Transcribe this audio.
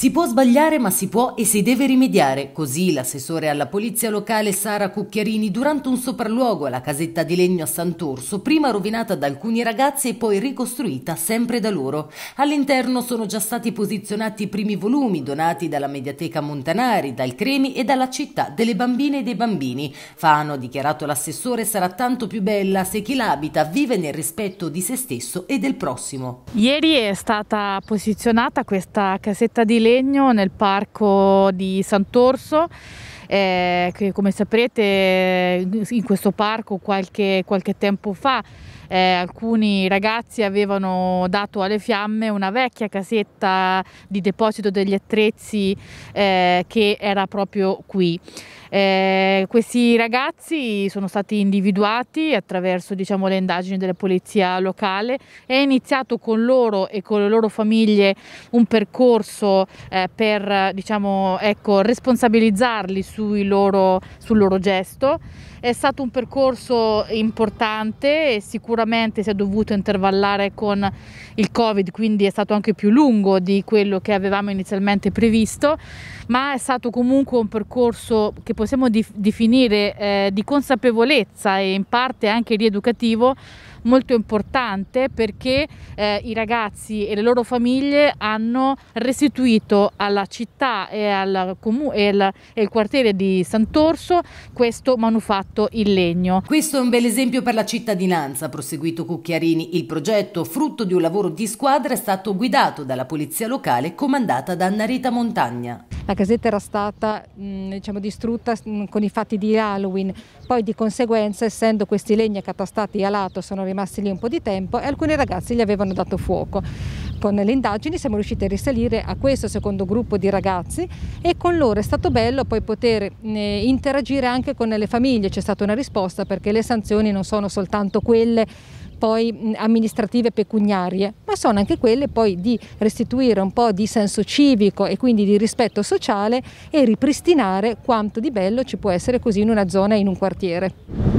Si può sbagliare ma si può e si deve rimediare, così l'assessore alla polizia locale Sara Cucchiarini durante un sopralluogo alla casetta di legno a Sant'Orso, prima rovinata da alcuni ragazzi e poi ricostruita sempre da loro. All'interno sono già stati posizionati i primi volumi donati dalla Mediateca Montanari, dal Cremi e dalla città delle bambine e dei bambini. Fano, dichiarato l'assessore, sarà tanto più bella se chi l'abita vive nel rispetto di se stesso e del prossimo. Ieri è stata posizionata questa casetta di legno Sardegno nel parco di Sant'Orso eh, che come saprete in questo parco qualche, qualche tempo fa eh, alcuni ragazzi avevano dato alle fiamme una vecchia casetta di deposito degli attrezzi eh, che era proprio qui. Eh, questi ragazzi sono stati individuati attraverso diciamo, le indagini della polizia locale è iniziato con loro e con le loro famiglie un percorso eh, per diciamo, ecco, responsabilizzarli su loro, sul loro gesto. È stato un percorso importante e sicuramente si è dovuto intervallare con il Covid, quindi è stato anche più lungo di quello che avevamo inizialmente previsto, ma è stato comunque un percorso che possiamo dif- definire eh, di consapevolezza e in parte anche rieducativo molto importante perché eh, i ragazzi e le loro famiglie hanno restituito alla città e al, comu- e al quartiere di Sant'Orso questo manufatto in legno. Questo è un bel esempio per la cittadinanza, ha proseguito Cucchiarini. Il progetto, frutto di un lavoro di squadra, è stato guidato dalla polizia locale comandata da Annarita Montagna la casetta era stata mh, mm, diciamo, distrutta mh, mm, con i fatti di Halloween, poi di conseguenza essendo questi legni accatastati a lato sono rimasti lì un po' di tempo e alcuni ragazzi gli avevano dato fuoco. Con le indagini siamo riusciti a risalire a questo secondo gruppo di ragazzi e con loro è stato bello poi poter eh, interagire anche con le famiglie, c'è stata una risposta perché le sanzioni non sono soltanto quelle poi amministrative pecuniarie, ma sono anche quelle poi di restituire un po' di senso civico e quindi di rispetto sociale e ripristinare quanto di bello ci può essere così in una zona e in un quartiere.